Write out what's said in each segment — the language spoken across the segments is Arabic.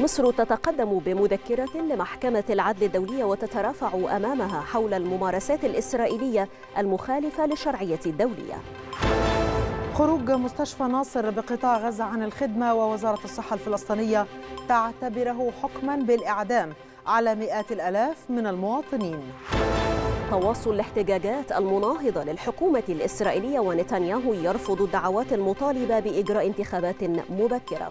مصر تتقدم بمذكرة لمحكمة العدل الدولية وتترافع أمامها حول الممارسات الإسرائيلية المخالفة للشرعية الدولية خروج مستشفى ناصر بقطاع غزة عن الخدمة ووزارة الصحة الفلسطينية تعتبره حكما بالإعدام على مئات الألاف من المواطنين تواصل الاحتجاجات المناهضة للحكومة الإسرائيلية ونتنياهو يرفض الدعوات المطالبة بإجراء انتخابات مبكرة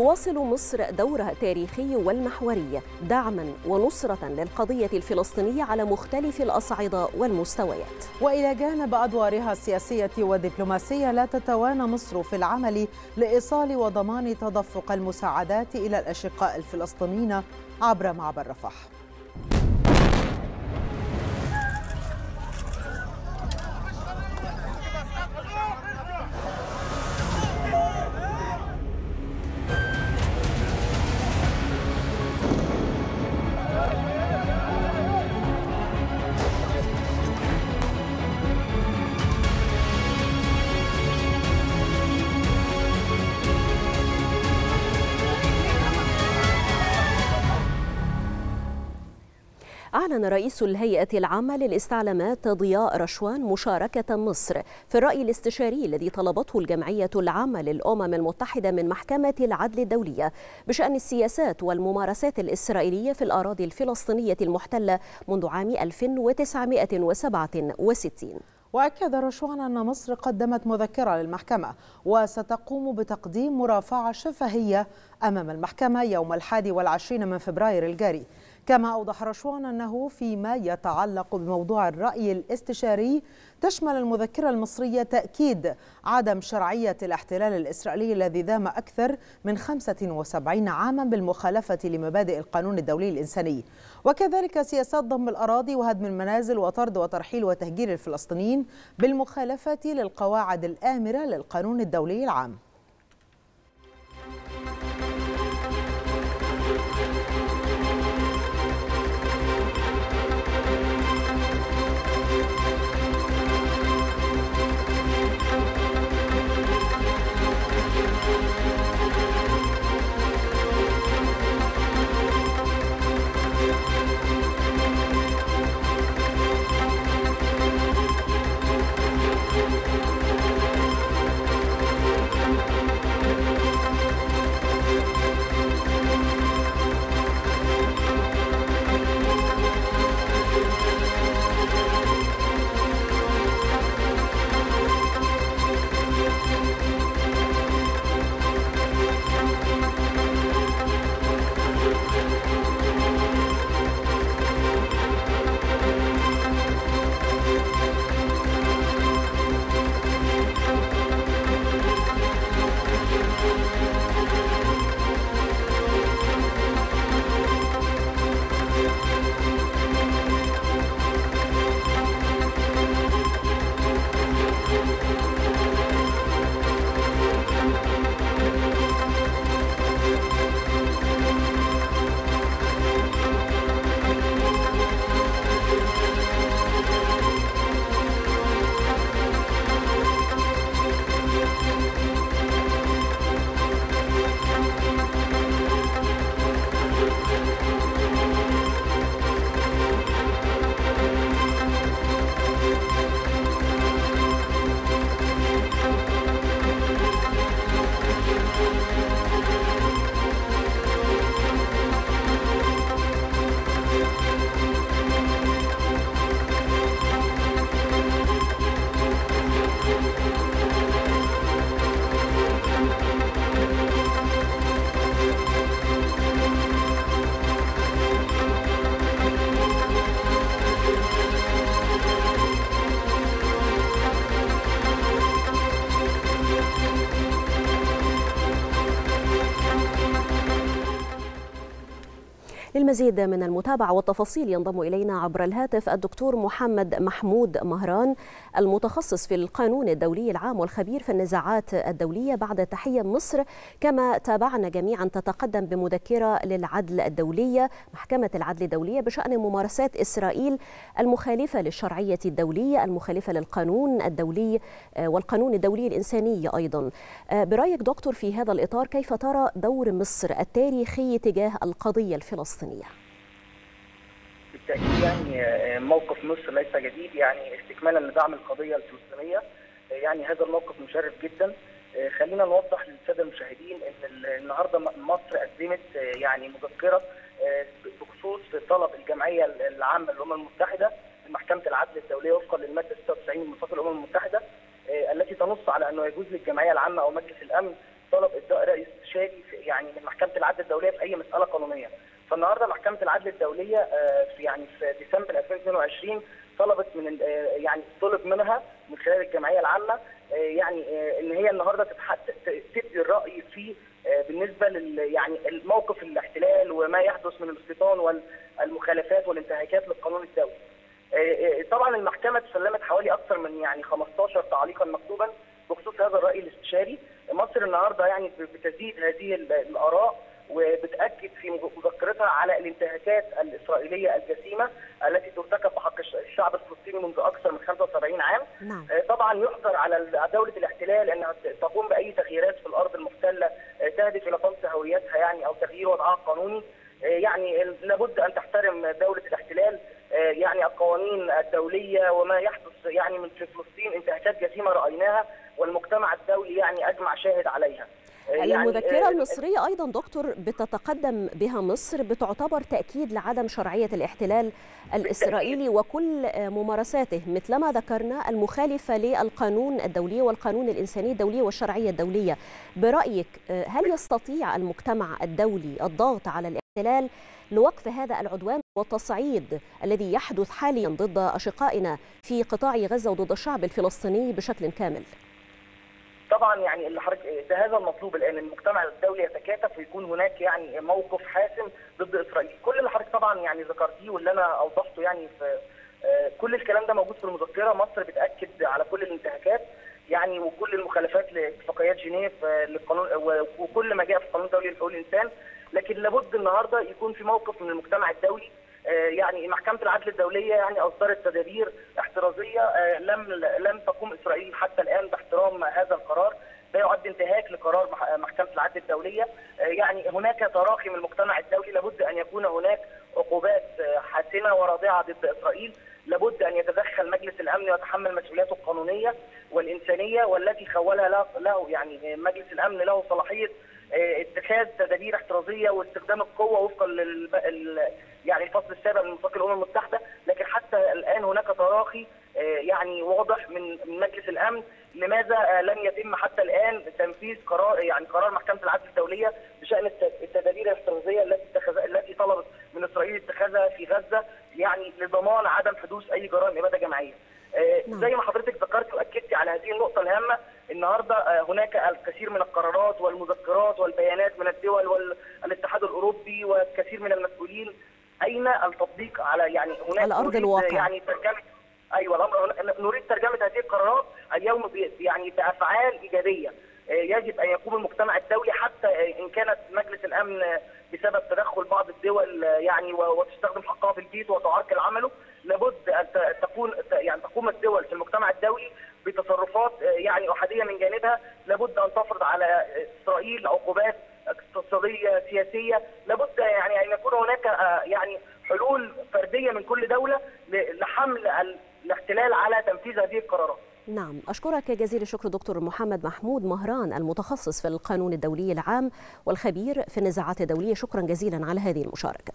تواصل مصر دورها التاريخي والمحوري دعما ونصرة للقضية الفلسطينية على مختلف الأصعدة والمستويات وإلى جانب أدوارها السياسية والدبلوماسية لا تتوانى مصر في العمل لإيصال وضمان تدفق المساعدات إلى الأشقاء الفلسطينيين عبر معبر رفح أعلن رئيس الهيئة العامة للاستعلامات ضياء رشوان مشاركة مصر في الرأي الاستشاري الذي طلبته الجمعية العامة للأمم المتحدة من محكمة العدل الدولية بشأن السياسات والممارسات الإسرائيلية في الأراضي الفلسطينية المحتلة منذ عام 1967 وأكد رشوان أن مصر قدمت مذكرة للمحكمة وستقوم بتقديم مرافعة شفهية أمام المحكمة يوم الحادي والعشرين من فبراير الجاري كما أوضح رشوان أنه فيما يتعلق بموضوع الرأي الاستشاري تشمل المذكرة المصرية تأكيد عدم شرعية الاحتلال الإسرائيلي الذي دام أكثر من 75 عاما بالمخالفة لمبادئ القانون الدولي الإنساني وكذلك سياسات ضم الأراضي وهدم المنازل وطرد وترحيل وتهجير الفلسطينيين بالمخالفة للقواعد الآمرة للقانون الدولي العام للمزيد من المتابعة والتفاصيل ينضم إلينا عبر الهاتف الدكتور محمد محمود مهران المتخصص في القانون الدولي العام والخبير في النزاعات الدولية بعد تحية مصر كما تابعنا جميعا تتقدم بمذكرة للعدل الدولية محكمة العدل الدولية بشأن ممارسات إسرائيل المخالفة للشرعية الدولية المخالفة للقانون الدولي آه، والقانون الدولي الإنساني أيضا آه، برأيك دكتور في هذا الإطار كيف ترى دور مصر التاريخي تجاه القضية الفلسطينية؟ بالتاكيد آه، يعني موقف مصر ليس جديد يعني استكمالا لدعم القضيه الفلسطينيه آه، يعني هذا الموقف مشرف جدا آه، خلينا نوضح للساده المشاهدين ان النهارده مصر قدمت يعني مذكره بخصوص طلب الجمعيه العامه للامم المتحده لمحكمه العدل الدوليه وفقا للماده 96 من مصادر الامم المتحده التي تنص على انه يجوز للجمعيه العامه او مجلس الامن طلب اداء راي استشاري يعني من محكمه العدل الدوليه في اي مساله قانونيه. فالنهارده محكمه العدل الدوليه آه، في يعني في ديسمبر 2022 طلبت من آه، يعني طلب منها من خلال الجمعيه العامه آه، يعني ان هي النهارده تدي الراي في بالنسبه لل يعني الموقف الاحتلال وما يحدث من الاستيطان والمخالفات والانتهاكات للقانون الدولي. طبعا المحكمه سلمت حوالي اكثر من يعني 15 تعليقا مكتوبا بخصوص هذا الراي الاستشاري. مصر النهارده يعني بتزيد هذه الاراء وبتاكد في مذكرتها على الانتهاكات الاسرائيليه الجسيمه التي ترتكب بحق الشعب الفلسطيني منذ اكثر من 75 عام نعم. آه، طبعا يحظر على دوله الاحتلال انها تقوم باي تغييرات في الارض المحتله آه، تهدف الى طمس هويتها يعني او تغيير وضعها القانوني آه، يعني لابد ان تحترم دوله الاحتلال يعني القوانين الدوليه وما يحدث يعني من في فلسطين انتهاكات جسيمه رايناها والمجتمع الدولي يعني اجمع شاهد عليها آه، يعني المذكرة آه، المصرية أيضا دكتور بتتقدم بها مصر بتعتبر تأكيد لعدم شرعية الاحتلال الإسرائيلي وكل ممارساته مثلما ذكرنا المخالفة للقانون الدولي والقانون الإنساني الدولي والشرعية الدولية برأيك آه، هل يستطيع المجتمع الدولي الضغط على الاحتلال لوقف هذا العدوان والتصعيد الذي يحدث حاليا ضد أشقائنا في قطاع غزة وضد الشعب الفلسطيني بشكل كامل؟ طبعا يعني اللي حضرتك ده إيه، هذا المطلوب الان المجتمع الدولي يتكاتف ويكون هناك يعني موقف حاسم ضد اسرائيل كل اللي حضرتك طبعا يعني ذكرتيه واللي انا اوضحته يعني في آه، كل الكلام ده موجود في المذكره مصر بتاكد على كل الانتهاكات يعني وكل المخالفات لاتفاقيات جنيف آه، للقانون وكل ما جاء في القانون الدولي لحقوق الانسان لكن لابد النهارده يكون في موقف من المجتمع الدولي آه، يعني محكمه العدل الدوليه يعني اصدرت تدابير احترازيه آه، لم لم تقوم اسرائيل حتى الان باحترام هذا القرار ده يعد انتهاك لقرار محكمه العدل الدوليه آه، يعني هناك تراخي من المجتمع الدولي لابد ان يكون هناك عقوبات حاسمه ورادعه ضد اسرائيل لابد ان يتدخل مجلس الامن ويتحمل مسؤولياته القانونيه والانسانيه والتي خولها له يعني مجلس الامن له صلاحيه آه، اتخاذ تدابير احترازيه واستخدام القوه وفقا لل يعني الفصل السابع من ميثاق الامم المتحده لكن حتى الان هناك تراخي آه، يعني واضح من مجلس الامن لماذا آه، لم يتم حتى الان تنفيذ قرار يعني قرار محكمه العدل الدوليه بشان التدابير الاحترازيه التي التي طلبت من اسرائيل اتخاذها في غزه يعني لضمان عدم حدوث اي جرائم اباده جماعيه. آه، نعم. زي ما حضرتك ذكرتي واكدتي على هذه النقطه الهامه النهارده آه، هناك الكثير من القرارات والمذكرات والبيانات من الدول والاتحاد الاوروبي والكثير من المسؤولين اين التطبيق على يعني هناك على ارض آه، الواقع يعني ترجمه ايوه الامر نريد ترجمه هذه القرارات اليوم يعني بافعال ايجابيه يجب ان يقوم المجتمع الدولي حتى ان كانت مجلس الامن بسبب تدخل بعض الدول يعني وتستخدم حقها في البيت وتعرقل عمله لابد ان تكون يعني تقوم الدول في المجتمع الدولي بتصرفات آه، يعني احاديه من جانبها لابد ان تفرض على اسرائيل عقوبات اقتصاديه سياسيه لابد يعني ان يكون هناك آه، يعني حلول فرديه من كل دوله لحمل الاحتلال على تنفيذ هذه القرارات نعم أشكرك جزيل الشكر دكتور محمد محمود مهران المتخصص في القانون الدولي العام والخبير في النزاعات الدولية شكرا جزيلا على هذه المشاركة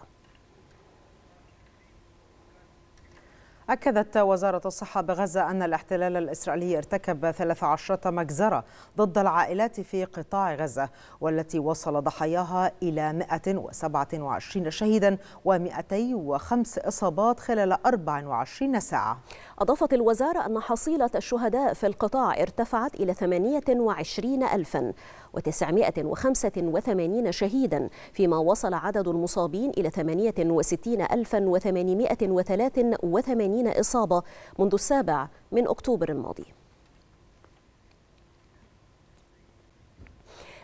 أكدت وزارة الصحة بغزة أن الاحتلال الإسرائيلي ارتكب 13 مجزرة ضد العائلات في قطاع غزة والتي وصل ضحاياها إلى 127 شهيدا و205 إصابات خلال 24 ساعة أضافت الوزارة أن حصيلة الشهداء في القطاع ارتفعت إلى 28 ألفا 985 شهيدا فيما وصل عدد المصابين إلى 68883 إصابة منذ السابع من أكتوبر الماضي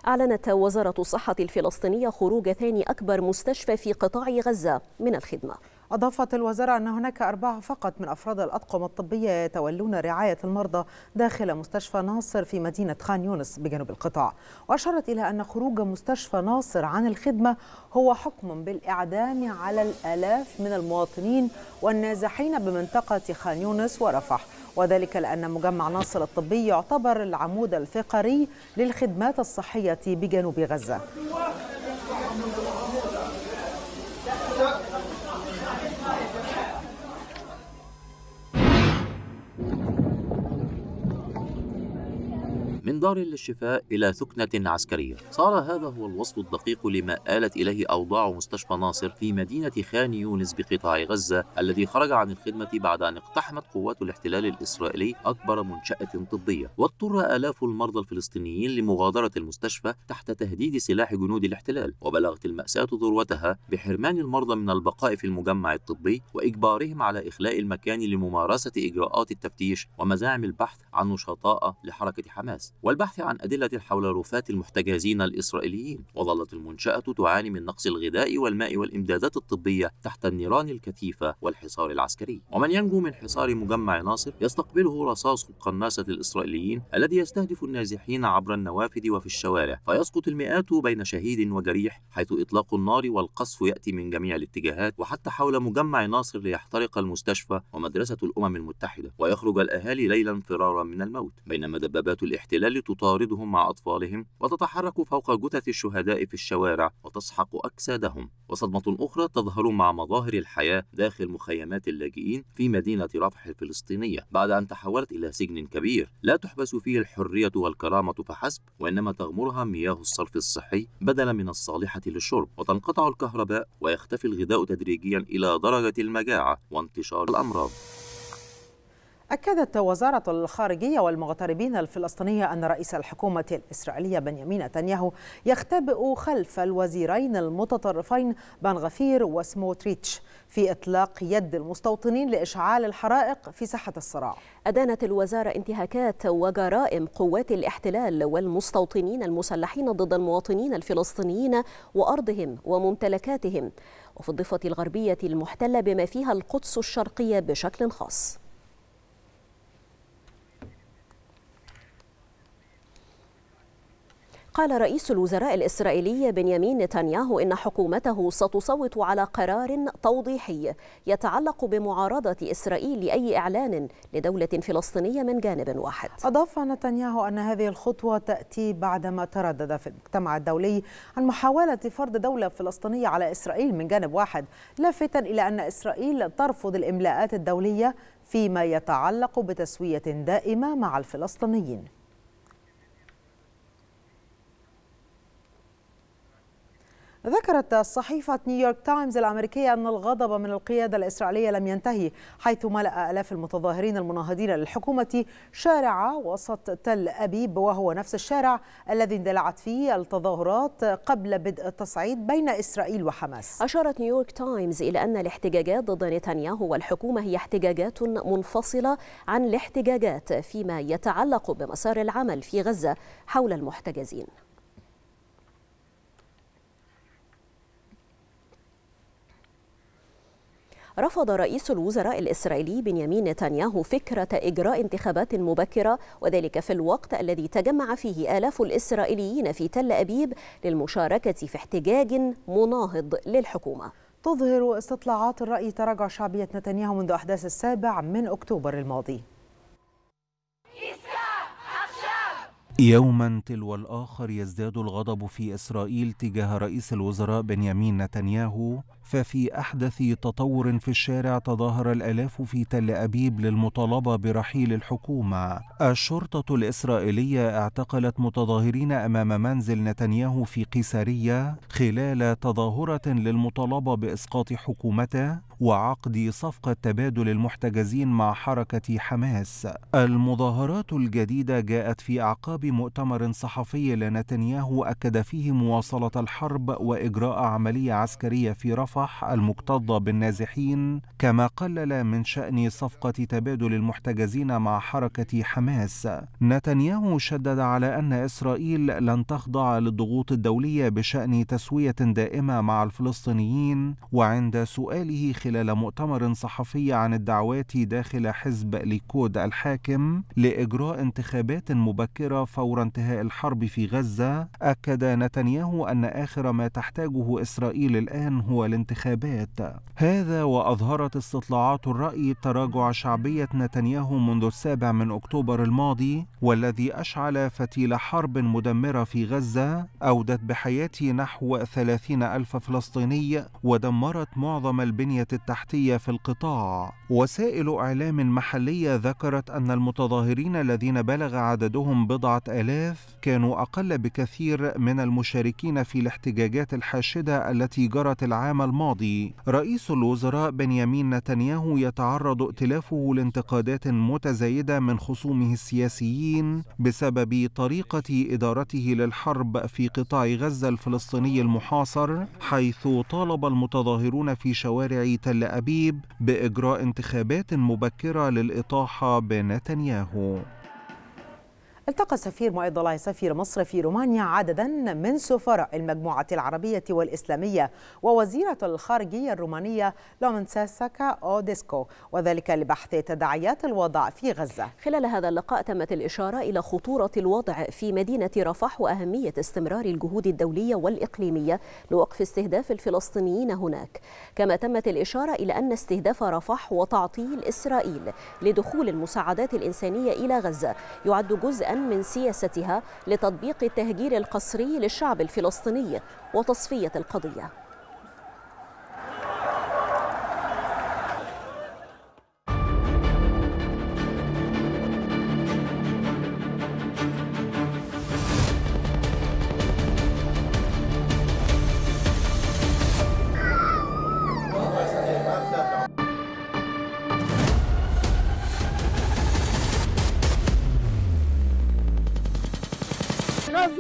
أعلنت وزارة الصحة الفلسطينية خروج ثاني أكبر مستشفى في قطاع غزة من الخدمة أضافت الوزارة أن هناك أربعة فقط من أفراد الأطقم الطبية يتولون رعاية المرضى داخل مستشفى ناصر في مدينة خان يونس بجنوب القطاع وأشارت إلى أن خروج مستشفى ناصر عن الخدمة هو حكم بالإعدام على الآلاف من المواطنين والنازحين بمنطقة خان يونس ورفح وذلك لأن مجمع ناصر الطبي يعتبر العمود الفقري للخدمات الصحية بجنوب غزة من دار للشفاء إلى ثكنة عسكرية صار هذا هو الوصف الدقيق لما آلت إليه أوضاع مستشفى ناصر في مدينة خان يونس بقطاع غزة الذي خرج عن الخدمة بعد أن اقتحمت قوات الاحتلال الإسرائيلي أكبر منشأة طبية واضطر آلاف المرضى الفلسطينيين لمغادرة المستشفى تحت تهديد سلاح جنود الاحتلال وبلغت المأساة ذروتها بحرمان المرضى من البقاء في المجمع الطبي وإجبارهم على إخلاء المكان لممارسة إجراءات التفتيش ومزاعم البحث عن نشطاء لحركة حماس والبحث عن أدلة حول رفاة المحتجزين الإسرائيليين وظلت المنشأة تعاني من نقص الغذاء والماء والإمدادات الطبية تحت النيران الكثيفة والحصار العسكري ومن ينجو من حصار مجمع ناصر يستقبله رصاص قناصة الإسرائيليين الذي يستهدف النازحين عبر النوافذ وفي الشوارع فيسقط المئات بين شهيد وجريح حيث إطلاق النار والقصف يأتي من جميع الاتجاهات وحتى حول مجمع ناصر ليحترق المستشفى ومدرسة الأمم المتحدة ويخرج الأهالي ليلا فرارا من الموت بينما دبابات الاحتلال الأطفال تطاردهم مع أطفالهم وتتحرك فوق جثث الشهداء في الشوارع وتسحق أجسادهم وصدمة أخرى تظهر مع مظاهر الحياة داخل مخيمات اللاجئين في مدينة رفح الفلسطينية بعد أن تحولت إلى سجن كبير لا تحبس فيه الحرية والكرامة فحسب وإنما تغمرها مياه الصرف الصحي بدلا من الصالحة للشرب وتنقطع الكهرباء ويختفي الغذاء تدريجيا إلى درجة المجاعة وانتشار الأمراض أكدت وزارة الخارجية والمغتربين الفلسطينية أن رئيس الحكومة الإسرائيلية بنيامين نتنياهو يختبئ خلف الوزيرين المتطرفين بن غفير وسموتريتش في إطلاق يد المستوطنين لإشعال الحرائق في ساحة الصراع أدانت الوزارة انتهاكات وجرائم قوات الاحتلال والمستوطنين المسلحين ضد المواطنين الفلسطينيين وأرضهم وممتلكاتهم وفي الضفة الغربية المحتلة بما فيها القدس الشرقية بشكل خاص قال رئيس الوزراء الإسرائيلي بنيامين نتنياهو إن حكومته ستصوت على قرار توضيحي يتعلق بمعارضة إسرائيل لأي إعلان لدولة فلسطينية من جانب واحد أضاف نتنياهو أن هذه الخطوة تأتي بعدما تردد في المجتمع الدولي عن محاولة فرض دولة فلسطينية على إسرائيل من جانب واحد لافتا إلى أن إسرائيل ترفض الإملاءات الدولية فيما يتعلق بتسوية دائمة مع الفلسطينيين ذكرت صحيفة نيويورك تايمز الأمريكية أن الغضب من القيادة الإسرائيلية لم ينتهي حيث ملأ آلاف المتظاهرين المناهضين للحكومة شارع وسط تل أبيب وهو نفس الشارع الذي اندلعت فيه التظاهرات قبل بدء التصعيد بين إسرائيل وحماس أشارت نيويورك تايمز إلى أن الاحتجاجات ضد نتنياهو والحكومة هي احتجاجات منفصلة عن الاحتجاجات فيما يتعلق بمسار العمل في غزة حول المحتجزين رفض رئيس الوزراء الإسرائيلي بنيامين نتنياهو فكرة إجراء انتخابات مبكرة وذلك في الوقت الذي تجمع فيه آلاف الإسرائيليين في تل أبيب للمشاركة في احتجاج مناهض للحكومة تظهر استطلاعات الرأي تراجع شعبية نتنياهو منذ أحداث السابع من أكتوبر الماضي يوما تلو الآخر يزداد الغضب في إسرائيل تجاه رئيس الوزراء بنيامين نتنياهو ففي أحدث تطور في الشارع تظاهر الآلاف في تل أبيب للمطالبة برحيل الحكومة. الشرطة الإسرائيلية اعتقلت متظاهرين أمام منزل نتنياهو في قيسارية خلال تظاهرة للمطالبة بإسقاط حكومته وعقد صفقة تبادل المحتجزين مع حركة حماس. المظاهرات الجديدة جاءت في أعقاب مؤتمر صحفي لنتنياهو أكد فيه مواصلة الحرب وإجراء عملية عسكرية في رفح رفح المكتظة بالنازحين كما قلل من شأن صفقة تبادل المحتجزين مع حركة حماس نتنياهو شدد على أن إسرائيل لن تخضع للضغوط الدولية بشأن تسوية دائمة مع الفلسطينيين وعند سؤاله خلال مؤتمر صحفي عن الدعوات داخل حزب ليكود الحاكم لإجراء انتخابات مبكرة فور انتهاء الحرب في غزة أكد نتنياهو أن آخر ما تحتاجه إسرائيل الآن هو الانتخابات الانتخابات هذا وأظهرت استطلاعات الرأي تراجع شعبية نتنياهو منذ السابع من أكتوبر الماضي والذي أشعل فتيل حرب مدمرة في غزة أودت بحياة نحو ثلاثين ألف فلسطيني ودمرت معظم البنية التحتية في القطاع وسائل إعلام محلية ذكرت أن المتظاهرين الذين بلغ عددهم بضعة آلاف كانوا أقل بكثير من المشاركين في الاحتجاجات الحاشدة التي جرت العام الماضي رئيس الوزراء بنيامين نتنياهو يتعرض ائتلافه لانتقادات متزايدة من خصومه السياسيين بسبب طريقة إدارته للحرب في قطاع غزة الفلسطيني المحاصر حيث طالب المتظاهرون في شوارع تل أبيب بإجراء انتخابات مبكرة للإطاحة بنتنياهو التقى سفير مؤيد الله سفير مصر في رومانيا عددا من سفراء المجموعة العربية والإسلامية ووزيرة الخارجية الرومانية لومنساسكا أوديسكو وذلك لبحث تداعيات الوضع في غزة خلال هذا اللقاء تمت الإشارة إلى خطورة الوضع في مدينة رفح وأهمية استمرار الجهود الدولية والإقليمية لوقف استهداف الفلسطينيين هناك كما تمت الإشارة إلى أن استهداف رفح وتعطيل إسرائيل لدخول المساعدات الإنسانية إلى غزة يعد جزءا من سياستها لتطبيق التهجير القسري للشعب الفلسطيني وتصفية القضية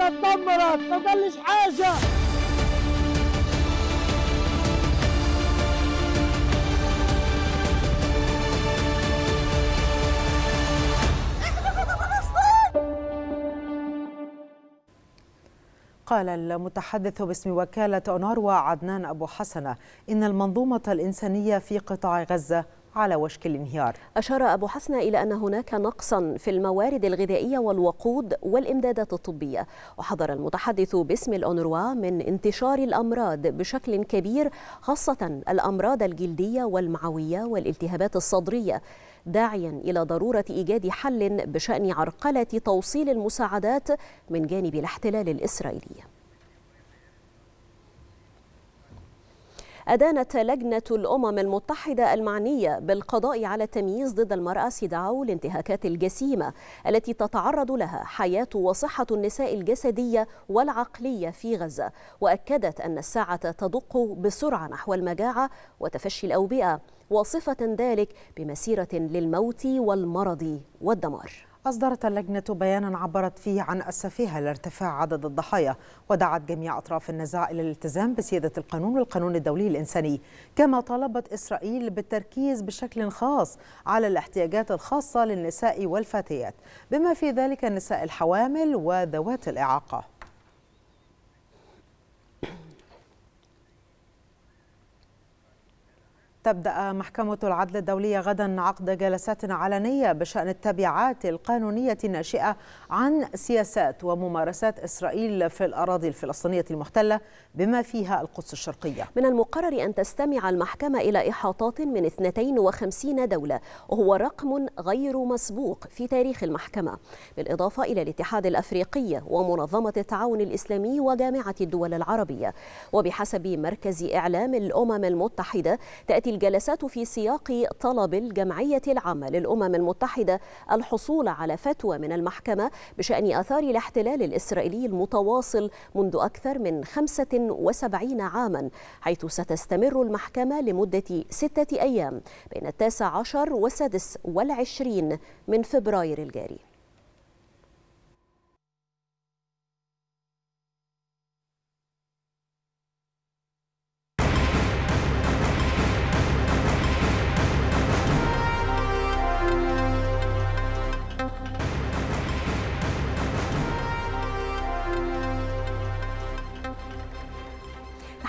اتدمرت ما ضلش حاجة قال المتحدث باسم وكالة أونروا عدنان أبو حسنة إن المنظومة الإنسانية في قطاع غزة على وشك الانهيار أشار أبو حسن إلى أن هناك نقصا في الموارد الغذائية والوقود والإمدادات الطبية وحذر المتحدث باسم الأونروا من انتشار الأمراض بشكل كبير خاصة الأمراض الجلدية والمعوية والالتهابات الصدرية داعيا إلى ضرورة إيجاد حل بشأن عرقلة توصيل المساعدات من جانب الاحتلال الإسرائيلي أدانت لجنة الأمم المتحدة المعنية بالقضاء على التمييز ضد المرأة سيدعو الانتهاكات الجسيمة التي تتعرض لها حياة وصحة النساء الجسدية والعقلية في غزة وأكدت أن الساعة تدق بسرعة نحو المجاعة وتفشي الأوبئة واصفة ذلك بمسيرة للموت والمرض والدمار أصدرت اللجنة بيانا عبرت فيه عن أسفها لارتفاع عدد الضحايا ودعت جميع أطراف النزاع إلى الالتزام بسيادة القانون والقانون الدولي الإنساني كما طالبت إسرائيل بالتركيز بشكل خاص على الاحتياجات الخاصة للنساء والفتيات بما في ذلك النساء الحوامل وذوات الإعاقة تبدأ محكمة العدل الدولية غدا عقد جلسات علنية بشأن التبعات القانونية الناشئة عن سياسات وممارسات إسرائيل في الأراضي الفلسطينية المحتلة بما فيها القدس الشرقية من المقرر أن تستمع المحكمة إلى إحاطات من 52 دولة وهو رقم غير مسبوق في تاريخ المحكمة بالإضافة إلى الاتحاد الأفريقي ومنظمة التعاون الإسلامي وجامعة الدول العربية وبحسب مركز إعلام الأمم المتحدة تأتي الجلسات في سياق طلب الجمعية العامة للأمم المتحدة الحصول على فتوى من المحكمة بشأن آثار الاحتلال الإسرائيلي المتواصل منذ أكثر من 75 عاما حيث ستستمر المحكمة لمدة ستة أيام بين التاسع عشر والسادس والعشرين من فبراير الجاري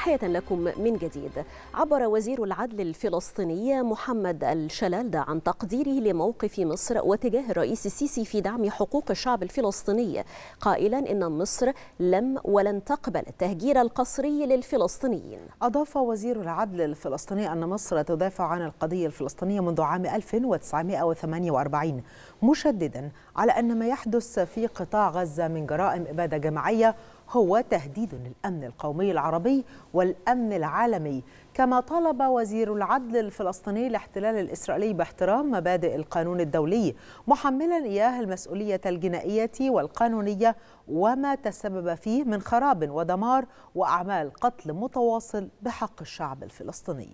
تحية لكم من جديد عبر وزير العدل الفلسطيني محمد الشلالدة عن تقديره لموقف مصر واتجاه الرئيس السيسي في دعم حقوق الشعب الفلسطيني قائلا إن مصر لم ولن تقبل التهجير القسري للفلسطينيين أضاف وزير العدل الفلسطيني أن مصر تدافع عن القضية الفلسطينية منذ عام 1948 مشددا على أن ما يحدث في قطاع غزة من جرائم إبادة جماعية هو تهديد للأمن القومي العربي والأمن العالمي كما طالب وزير العدل الفلسطيني الاحتلال الإسرائيلي باحترام مبادئ القانون الدولي محملا إياه المسؤولية الجنائية والقانونية وما تسبب فيه من خراب ودمار وأعمال قتل متواصل بحق الشعب الفلسطيني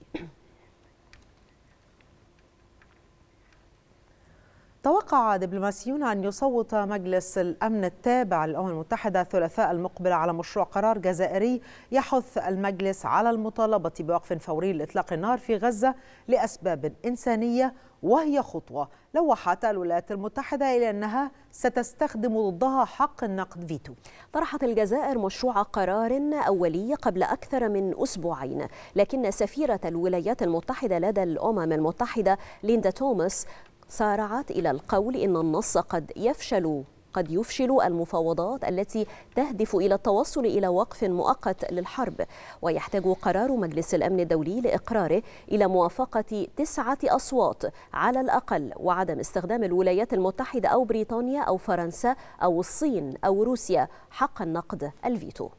توقع دبلوماسيون أن يصوت مجلس الأمن التابع للأمم المتحدة الثلاثاء المقبل على مشروع قرار جزائري يحث المجلس على المطالبة بوقف فوري لإطلاق النار في غزة لأسباب إنسانية وهي خطوة لوحت الولايات المتحدة إلى أنها ستستخدم ضدها حق النقد فيتو طرحت الجزائر مشروع قرار أولي قبل أكثر من أسبوعين لكن سفيرة الولايات المتحدة لدى الأمم المتحدة ليندا توماس سارعت إلى القول إن النص قد يفشل قد يفشل المفاوضات التي تهدف الى التوصل الى وقف مؤقت للحرب ويحتاج قرار مجلس الامن الدولي لاقراره الى موافقه تسعه اصوات على الاقل وعدم استخدام الولايات المتحده او بريطانيا او فرنسا او الصين او روسيا حق النقد الفيتو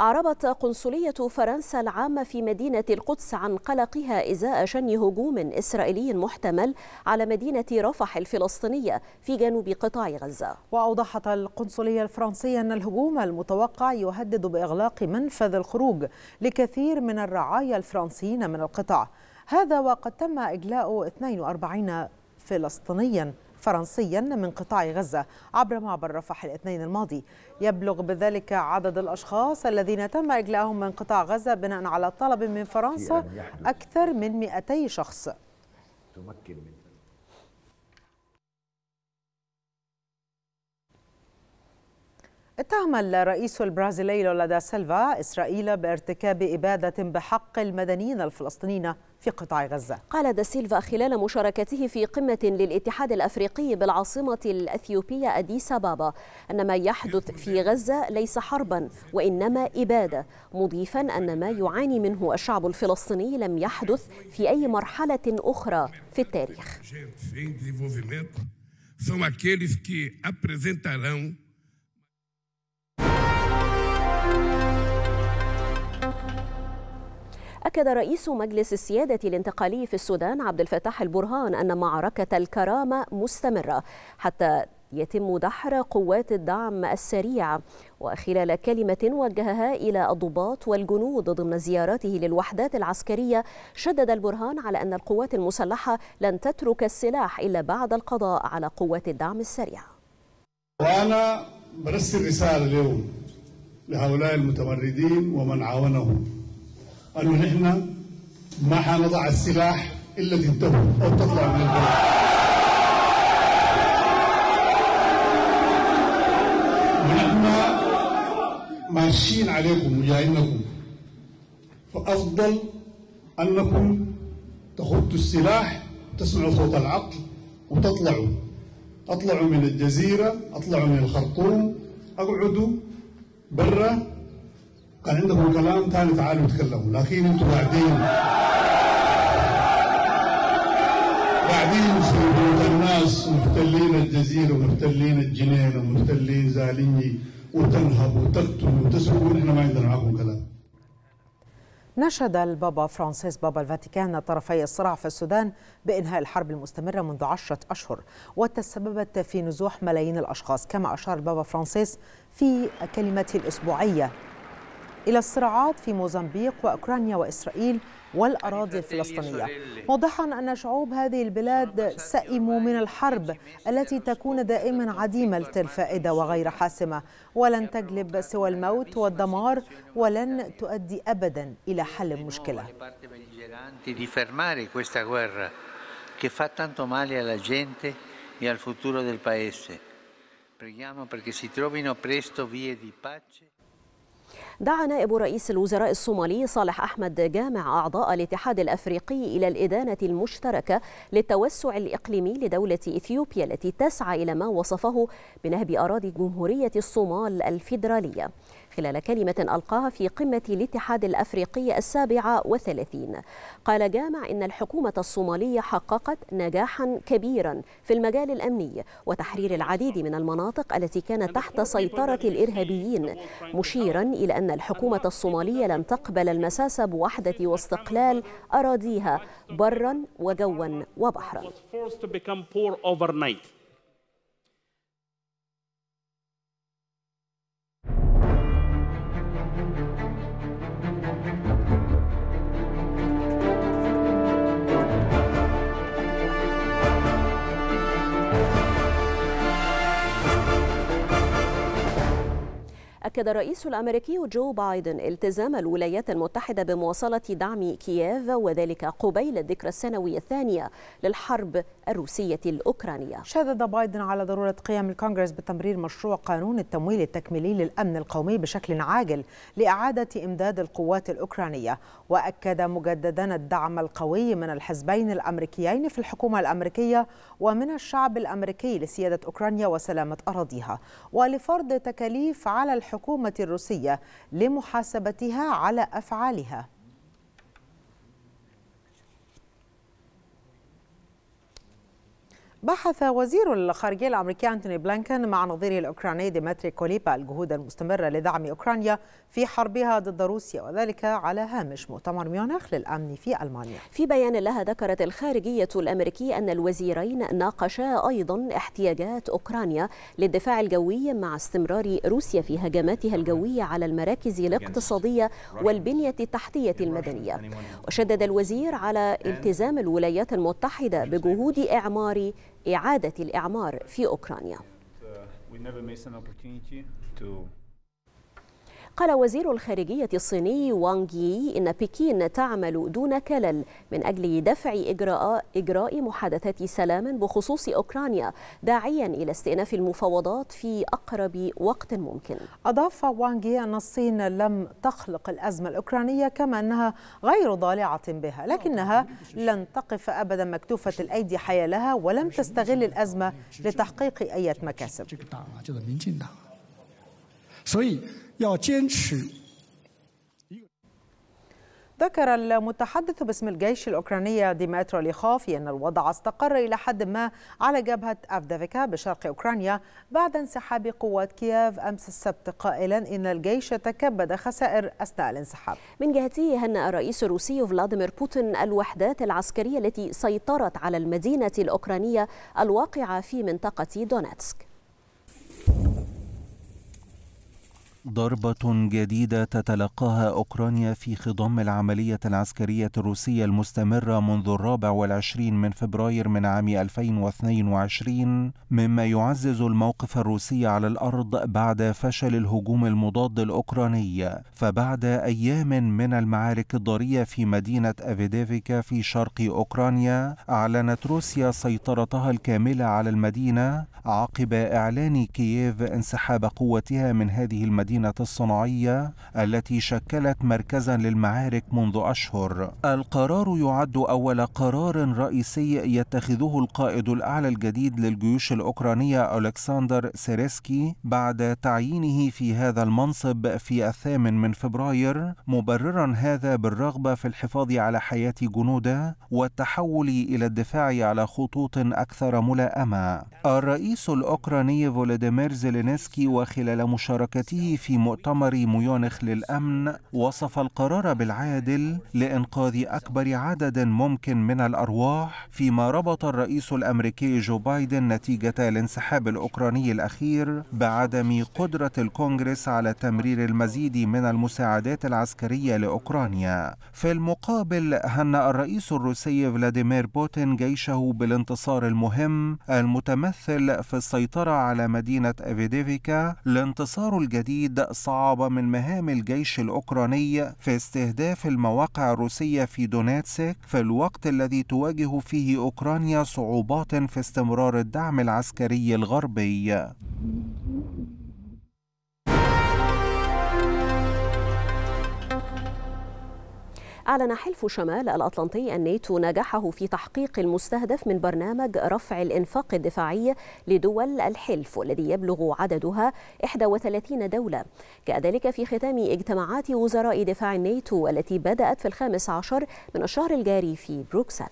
أعربت قنصلية فرنسا العامة في مدينة القدس عن قلقها إزاء شن هجوم إسرائيلي محتمل على مدينة رفح الفلسطينية في جنوب قطاع غزة وأوضحت القنصلية الفرنسية أن الهجوم المتوقع يهدد بإغلاق منفذ الخروج لكثير من الرعايا الفرنسيين من القطاع هذا وقد تم إجلاء 42 فلسطينيا فرنسيا من قطاع غزة عبر معبر رفح الاثنين الماضي يبلغ بذلك عدد الأشخاص الذين تم إجلاءهم من قطاع غزة بناء على طلب من فرنسا أكثر من 200 شخص تمكن من اتهم الرئيس البرازيلي لولا دا سيلفا إسرائيل بارتكاب إبادة بحق المدنيين الفلسطينيين في قطاع غزة قال دا سيلفا خلال مشاركته في قمة للاتحاد الأفريقي بالعاصمة الأثيوبية أديس أبابا أن ما يحدث في غزة ليس حربا وإنما إبادة مضيفا أن ما يعاني منه الشعب الفلسطيني لم يحدث في أي مرحلة أخرى في التاريخ أكد رئيس مجلس السيادة الانتقالي في السودان عبد الفتاح البرهان أن معركة الكرامة مستمرة حتى يتم دحر قوات الدعم السريع وخلال كلمة وجهها إلى الضباط والجنود ضمن زياراته للوحدات العسكرية شدد البرهان على أن القوات المسلحة لن تترك السلاح إلا بعد القضاء على قوات الدعم السريع وأنا برسل رسالة اليوم لهؤلاء المتمردين ومن عاونهم قالوا نحن ما حنضع السلاح الا تنتهوا او تطلعوا من البلد ونحن ماشيين عليكم وجايينكم فافضل انكم تخطوا السلاح تسمعوا صوت العقل وتطلعوا اطلعوا من الجزيره اطلعوا من الخرطوم اقعدوا برا كان عندكم كلام ثاني تعالوا تكلموا لكن انتم قاعدين قاعدين في بيوت الناس محتلين الجزيرة ومحتلين الجنين ومحتلين زاليني وتنهب وتقتل وتسرق ونحن ما عندنا معكم كلام نشد البابا فرانسيس بابا الفاتيكان طرفي الصراع في السودان بإنهاء الحرب المستمرة منذ عشرة أشهر وتسببت في نزوح ملايين الأشخاص كما أشار البابا فرانسيس في كلمته الأسبوعية إلى الصراعات في موزمبيق وأوكرانيا وإسرائيل والأراضي الفلسطينية موضحا أن شعوب هذه البلاد سئموا من الحرب التي تكون دائما عديمة الفائدة وغير حاسمة ولن تجلب سوى الموت والدمار ولن تؤدي أبدا إلى حل المشكلة che fa tanto male دعا نائب رئيس الوزراء الصومالي صالح أحمد جامع أعضاء الاتحاد الأفريقي إلى الإدانة المشتركة للتوسع الإقليمي لدولة إثيوبيا التي تسعى إلى ما وصفه بنهب أراضي جمهورية الصومال الفيدرالية خلال كلمة ألقاها في قمة الاتحاد الأفريقي السابعة وثلاثين قال جامع إن الحكومة الصومالية حققت نجاحا كبيرا في المجال الأمني وتحرير العديد من المناطق التي كانت تحت سيطرة الإرهابيين مشيرا إلى أن الحكومة الصومالية لن تقبل المساس بوحدة واستقلال أراضيها برا وجوا وبحرا أكد الرئيس الأمريكي جو بايدن التزام الولايات المتحدة بمواصلة دعم كييف وذلك قبيل الذكرى السنوية الثانية للحرب الروسية الأوكرانية شدد بايدن على ضرورة قيام الكونغرس بتمرير مشروع قانون التمويل التكميلي للأمن القومي بشكل عاجل لإعادة إمداد القوات الأوكرانية وأكد مجددا الدعم القوي من الحزبين الأمريكيين في الحكومة الأمريكية ومن الشعب الأمريكي لسيادة أوكرانيا وسلامة أراضيها ولفرض تكاليف على الحكومة الحكومة الروسية لمحاسبتها على أفعالها بحث وزير الخارجية الأمريكي أنتوني بلانكن مع نظيره الأوكراني ديمتري كوليبا الجهود المستمرة لدعم أوكرانيا في حربها ضد روسيا وذلك على هامش مؤتمر ميونخ للأمن في ألمانيا في بيان لها ذكرت الخارجية الامريكيه أن الوزيرين ناقشا أيضا احتياجات أوكرانيا للدفاع الجوي مع استمرار روسيا في هجماتها الجوية على المراكز الاقتصادية والبنية التحتية المدنية وشدد الوزير على التزام الولايات المتحدة بجهود إعمار إعادة الإعمار في أوكرانيا. قال وزير الخارجية الصيني وانغ يي إن بكين تعمل دون كلل من أجل دفع إجراء, إجراء محادثات سلام بخصوص أوكرانيا داعيا إلى استئناف المفاوضات في أقرب وقت ممكن أضاف وانغ يي أن الصين لم تخلق الأزمة الأوكرانية كما أنها غير ضالعة بها لكنها لن تقف أبدا مكتوفة الأيدي حيالها ولم تستغل الأزمة لتحقيق أي مكاسب 要坚持。ذكر المتحدث باسم الجيش الأوكراني ديمترو ليخوفي أن الوضع استقر إلى حد ما على جبهة أفدافيكا بشرق أوكرانيا بعد انسحاب قوات كييف أمس السبت قائلا إن الجيش تكبد خسائر أثناء الانسحاب من جهته هنأ الرئيس الروسي فلاديمير بوتين الوحدات العسكرية التي سيطرت على المدينة الأوكرانية الواقعة في منطقة دونيتسك. ضربة جديدة تتلقاها أوكرانيا في خضم العملية العسكرية الروسية المستمرة منذ الرابع والعشرين من فبراير من عام 2022 مما يعزز الموقف الروسي على الأرض بعد فشل الهجوم المضاد الأوكراني فبعد أيام من المعارك الضارية في مدينة أفيديفيكا في شرق أوكرانيا أعلنت روسيا سيطرتها الكاملة على المدينة عقب إعلان كييف انسحاب قوتها من هذه المدينة المدينة الصناعية التي شكلت مركزا للمعارك منذ أشهر القرار يعد أول قرار رئيسي يتخذه القائد الأعلى الجديد للجيوش الأوكرانية ألكسندر سيريسكي بعد تعيينه في هذا المنصب في الثامن من فبراير مبررا هذا بالرغبة في الحفاظ على حياة جنوده والتحول إلى الدفاع على خطوط أكثر ملائمة الرئيس الأوكراني فولاديمير زيلينسكي وخلال مشاركته في مؤتمر ميونخ للأمن وصف القرار بالعادل لإنقاذ أكبر عدد ممكن من الأرواح فيما ربط الرئيس الأمريكي جو بايدن نتيجة الانسحاب الأوكراني الأخير بعدم قدرة الكونغرس على تمرير المزيد من المساعدات العسكرية لأوكرانيا في المقابل هنأ الرئيس الروسي فلاديمير بوتين جيشه بالانتصار المهم المتمثل في السيطرة على مدينة أفيديفيكا الانتصار الجديد واحد صعب من مهام الجيش الأوكراني في استهداف المواقع الروسية في دونيتسك في الوقت الذي تواجه فيه أوكرانيا صعوبات في استمرار الدعم العسكري الغربي أعلن حلف شمال الأطلنطي الناتو نجاحه في تحقيق المستهدف من برنامج رفع الإنفاق الدفاعي لدول الحلف والذي يبلغ عددها 31 دولة كذلك في ختام اجتماعات وزراء دفاع الناتو التي بدأت في الخامس عشر من الشهر الجاري في بروكسل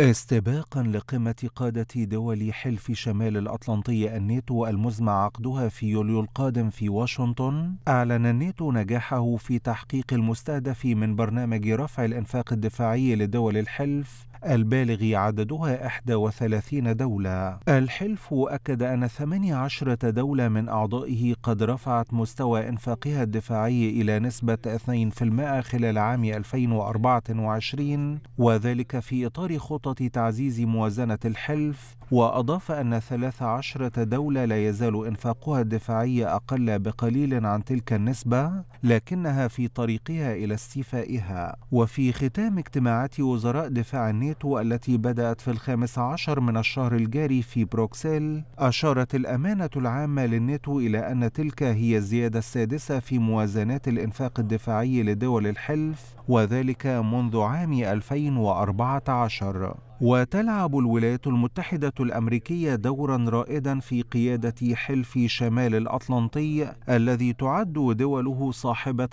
استباقا لقمة قادة دول حلف شمال الأطلنطي الناتو المزمع عقدها في يوليو القادم في واشنطن أعلن الناتو نجاحه في تحقيق المستهدف من برنامج رفع الإنفاق الدفاعي لدول الحلف البالغ عددها 31 دولة الحلف أكد أن 18 دولة من أعضائه قد رفعت مستوى إنفاقها الدفاعي إلى نسبة 2% خلال عام 2024 وذلك في إطار خطط تعزيز موازنة الحلف وأضاف أن 13 دولة لا يزال إنفاقها الدفاعي أقل بقليل عن تلك النسبة لكنها في طريقها إلى استيفائها وفي ختام اجتماعات وزراء دفاع الناتو التي بدأت في الخامس عشر من الشهر الجاري في بروكسل أشارت الأمانة العامة للناتو إلى أن تلك هي الزيادة السادسة في موازنات الإنفاق الدفاعي لدول الحلف وذلك منذ عام 2014 وتلعب الولايات المتحدة الأمريكية دورا رائدا في قيادة حلف شمال الأطلنطي الذي تعد دوله صاحبة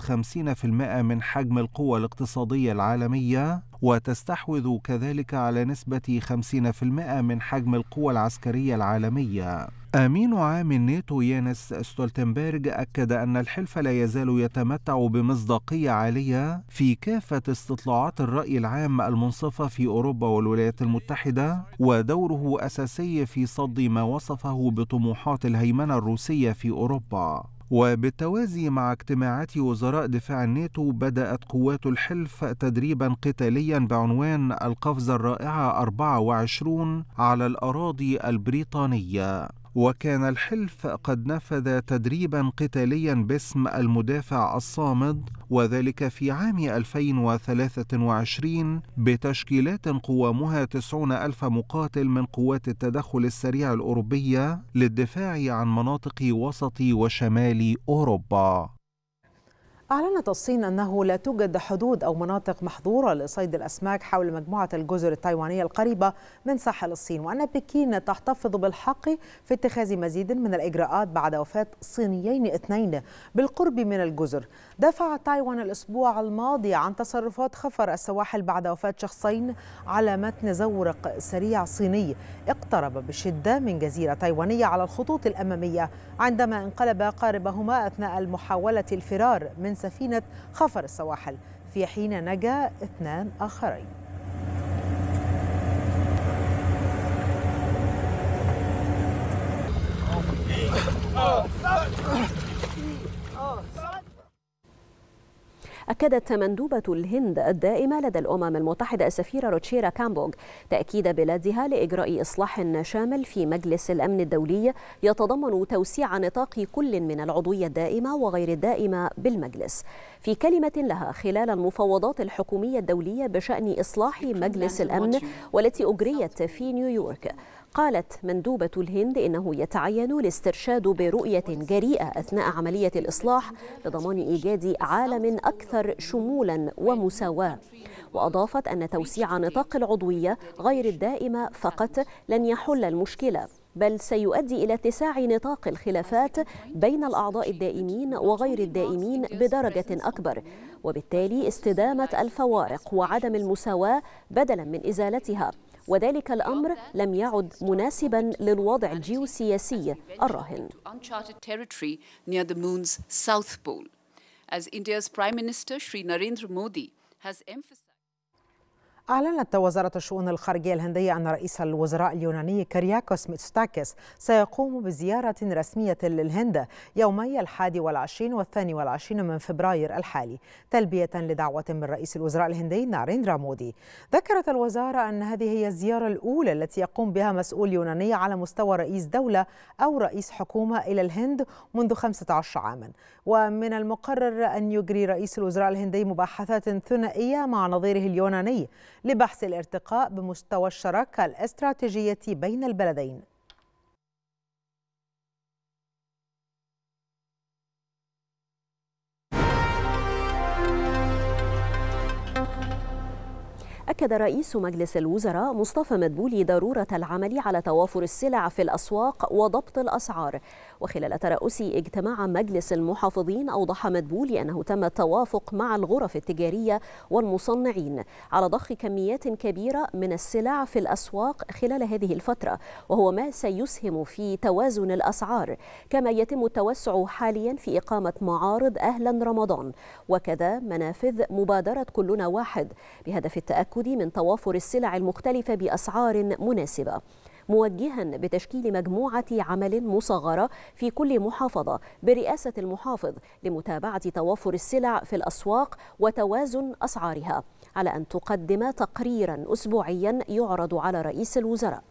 50% من حجم القوى الاقتصادية العالمية وتستحوذ كذلك على نسبة 50% من حجم القوى العسكرية العالمية أمين عام الناتو يانس ستولتنبرج أكد أن الحلف لا يزال يتمتع بمصداقية عالية في كافة استطلاعات الرأي العام المنصفة في أوروبا والولايات المتحدة ودوره أساسي في صد ما وصفه بطموحات الهيمنة الروسية في أوروبا وبالتوازي مع اجتماعات وزراء دفاع الناتو بدأت قوات الحلف تدريبا قتاليا بعنوان القفزة الرائعة 24 على الأراضي البريطانية وكان الحلف قد نفذ تدريبا قتاليا باسم المدافع الصامد وذلك في عام 2023 بتشكيلات قوامها 90 ألف مقاتل من قوات التدخل السريع الأوروبية للدفاع عن مناطق وسط وشمال أوروبا أعلنت الصين أنه لا توجد حدود أو مناطق محظورة لصيد الأسماك حول مجموعة الجزر التايوانية القريبة من ساحل الصين وأن بكين تحتفظ بالحق في اتخاذ مزيد من الإجراءات بعد وفاة صينيين اثنين بالقرب من الجزر دفع تايوان الأسبوع الماضي عن تصرفات خفر السواحل بعد وفاة شخصين على متن زورق سريع صيني اقترب بشدة من جزيرة تايوانية على الخطوط الأمامية عندما انقلب قاربهما أثناء المحاولة الفرار من سفينة خفر السواحل في حين نجا اثنان آخرين Oh, أكدت مندوبة الهند الدائمة لدى الأمم المتحدة السفيرة روتشيرا كامبوغ تأكيد بلادها لإجراء إصلاح شامل في مجلس الأمن الدولي يتضمن توسيع نطاق كل من العضوية الدائمة وغير الدائمة بالمجلس في كلمة لها خلال المفاوضات الحكومية الدولية بشأن إصلاح مجلس الأمن والتي أجريت في نيويورك قالت مندوبة الهند إنه يتعين الاسترشاد برؤية جريئة أثناء عملية الإصلاح لضمان إيجاد عالم أكثر شمولا ومساواة وأضافت أن توسيع نطاق العضوية غير الدائمة فقط لن يحل المشكلة بل سيؤدي إلى اتساع نطاق الخلافات بين الأعضاء الدائمين وغير الدائمين بدرجة أكبر وبالتالي استدامة الفوارق وعدم المساواة بدلا من إزالتها وذلك الأمر لم يعد مناسبا للوضع الجيوسياسي الراهن As India's Prime Minister Sri Narendra Modi has emphasized أعلنت وزارة الشؤون الخارجية الهندية أن رئيس الوزراء اليوناني كرياكوس ميتستاكس سيقوم بزيارة رسمية للهند يومي الحادي والعشرين والثاني والعشرين من فبراير الحالي تلبية لدعوة من رئيس الوزراء الهندي ناريندرا مودي ذكرت الوزارة أن هذه هي الزيارة الأولى التي يقوم بها مسؤول يوناني على مستوى رئيس دولة أو رئيس حكومة إلى الهند منذ 15 عاما ومن المقرر أن يجري رئيس الوزراء الهندي مباحثات ثنائية مع نظيره اليوناني لبحث الارتقاء بمستوى الشراكة الاستراتيجية بين البلدين أكد رئيس مجلس الوزراء مصطفى مدبولي ضرورة العمل على توافر السلع في الأسواق وضبط الأسعار وخلال ترأس اجتماع مجلس المحافظين أوضح مدبولي أنه تم التوافق مع الغرف التجارية والمصنعين على ضخ كميات كبيرة من السلع في الأسواق خلال هذه الفترة وهو ما سيسهم في توازن الأسعار كما يتم التوسع حاليا في إقامة معارض أهلا رمضان وكذا منافذ مبادرة كلنا واحد بهدف التأكد من توافر السلع المختلفة بأسعار مناسبة موجها بتشكيل مجموعة عمل مصغرة في كل محافظة برئاسة المحافظ لمتابعة توافر السلع في الأسواق وتوازن أسعارها على أن تقدم تقريرا أسبوعيا يعرض على رئيس الوزراء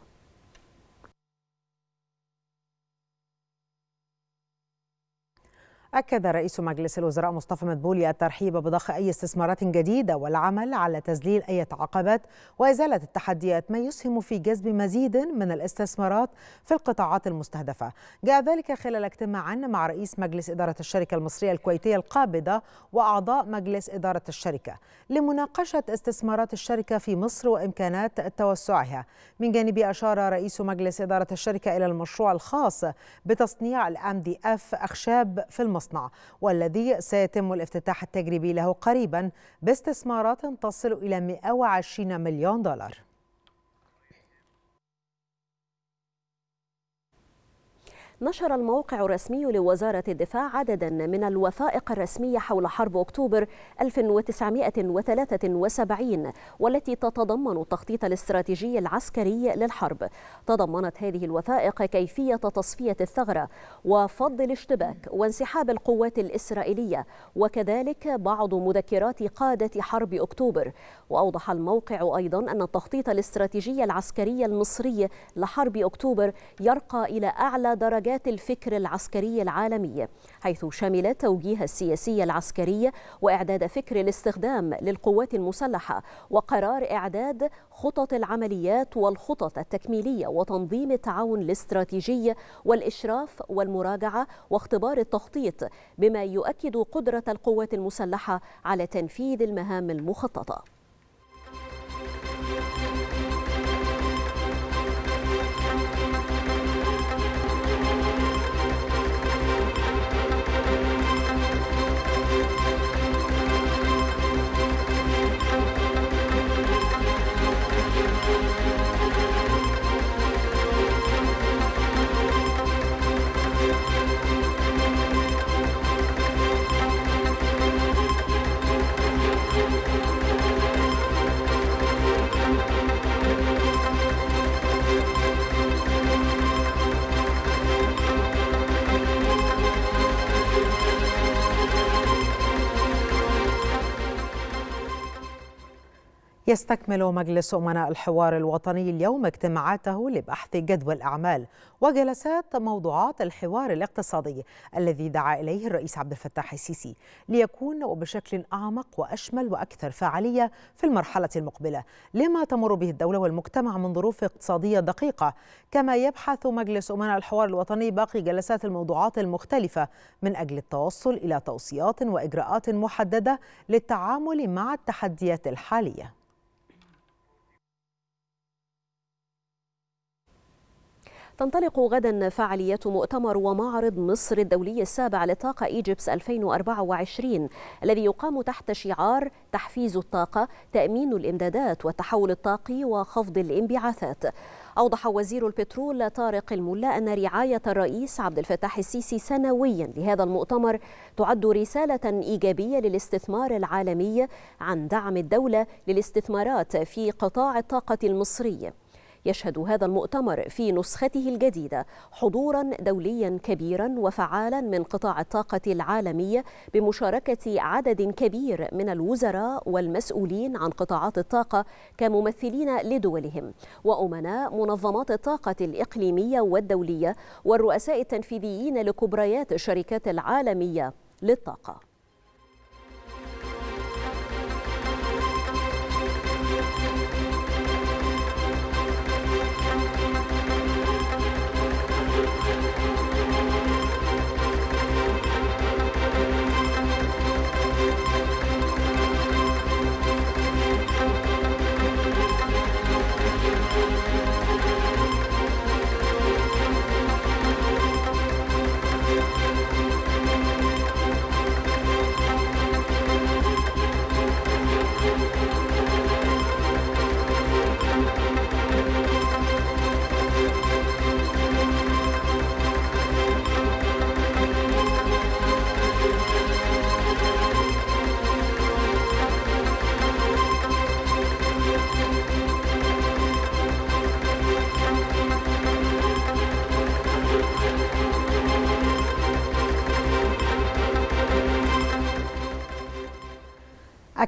أكد رئيس مجلس الوزراء مصطفى مدبولي الترحيب بضخ أي استثمارات جديدة والعمل على تذليل أي عقبات وإزالة التحديات ما يسهم في جذب مزيد من الاستثمارات في القطاعات المستهدفة جاء ذلك خلال اجتماع مع رئيس مجلس إدارة الشركة المصرية الكويتية القابضة وأعضاء مجلس إدارة الشركة لمناقشة استثمارات الشركة في مصر وإمكانات توسعها من جانبه أشار رئيس مجلس إدارة الشركة إلى المشروع الخاص بتصنيع الأم دي أف أخشاب في المصر المصنع والذي سيتم الافتتاح التجريبي له قريبا باستثمارات تصل إلى 120 مليون دولار نشر الموقع الرسمي لوزارة الدفاع عددا من الوثائق الرسمية حول حرب أكتوبر 1973 والتي تتضمن التخطيط الاستراتيجي العسكري للحرب تضمنت هذه الوثائق كيفية تصفية الثغرة وفض الاشتباك وانسحاب القوات الإسرائيلية وكذلك بعض مذكرات قادة حرب أكتوبر وأوضح الموقع أيضا أن التخطيط الاستراتيجي العسكري المصري لحرب أكتوبر يرقى إلى أعلى درجات مجالات الفكر العسكري العالمي حيث شمل توجيه السياسي العسكري وإعداد فكر الاستخدام للقوات المسلحة وقرار إعداد خطط العمليات والخطط التكميلية وتنظيم التعاون الاستراتيجي والإشراف والمراجعة واختبار التخطيط بما يؤكد قدرة القوات المسلحة على تنفيذ المهام المخططة. يستكمل مجلس أمناء الحوار الوطني اليوم اجتماعاته لبحث جدوى الأعمال وجلسات موضوعات الحوار الاقتصادي الذي دعا إليه الرئيس عبد الفتاح السيسي ليكون وبشكل أعمق وأشمل وأكثر فعالية في المرحلة المقبلة لما تمر به الدولة والمجتمع من ظروف اقتصادية دقيقة كما يبحث مجلس أمناء الحوار الوطني باقي جلسات الموضوعات المختلفة من أجل التوصل إلى توصيات وإجراءات محددة للتعامل مع التحديات الحالية تنطلق غدا فعالية مؤتمر ومعرض مصر الدولي السابع للطاقة إيجيبس 2024 الذي يقام تحت شعار تحفيز الطاقة تأمين الإمدادات والتحول الطاقي وخفض الانبعاثات أوضح وزير البترول طارق الملا أن رعاية الرئيس عبد الفتاح السيسي سنويا لهذا المؤتمر تعد رسالة إيجابية للاستثمار العالمي عن دعم الدولة للاستثمارات في قطاع الطاقة المصري يشهد هذا المؤتمر في نسخته الجديدة حضورا دوليا كبيرا وفعالا من قطاع الطاقة العالمية بمشاركة عدد كبير من الوزراء والمسؤولين عن قطاعات الطاقة كممثلين لدولهم وأمناء منظمات الطاقة الإقليمية والدولية والرؤساء التنفيذيين لكبريات الشركات العالمية للطاقة